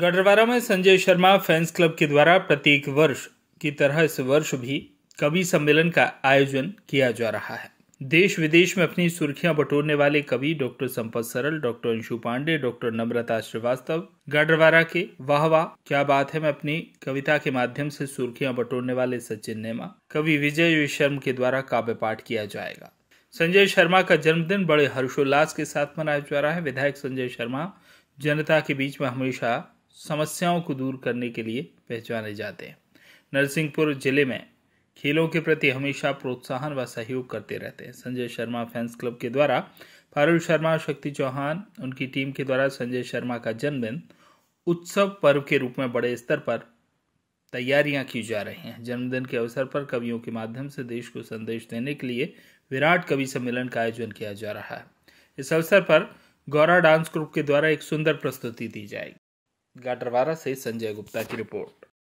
गढ़रवारा में Sanjay Sharma fans club के द्वारा प्रत्येक वर्ष की तरह इस वर्ष भी कवि सम्मेलन का आयोजन किया जा रहा है देश विदेश में अपनी सुर्खियां बटोरने वाले कवि doctor Sampat Saral doctor Anshu Pandey doctor Namrata Srivastava Gadarwara के वाह वाह क्या बात है मैं अपनी कविता के माध्यम से सुर्खियां बटोरने वाले सचिन नेमा कवि विजय विश्रम के द्वारा काव्य पाठ किया जाएगा संजय शर्मा का जन्मदिन बड़े हर्षोल्लास के साथ मनाया जा रहा है विधायक संजय शर्मा जनता के बीच में हमेशा समस्याओं को दूर करने के लिए पहचाने जाते हैं नरसिंहपुर जिले में खेलों के प्रति हमेशा प्रोत्साहन व सहयोग करते रहते हैं संजय शर्मा फैंस क्लब के द्वारा फारूल शर्मा शक्ति चौहान उनकी टीम के द्वारा संजय शर्मा का जन्मदिन उत्सव पर्व के रूप में बड़े स्तर पर तैयारियां की जा रही हैं जन्मदिन के अवसर पर कवियों के माध्यम से देश को संदेश देने के लिए विराट कवि सम्मेलन का आयोजन किया जा रहा है इस अवसर पर गौरा डांस ग्रुप के द्वारा एक सुंदर प्रस्तुति दी जाएगी गाटरवारा से संजय गुप्ता की रिपोर्ट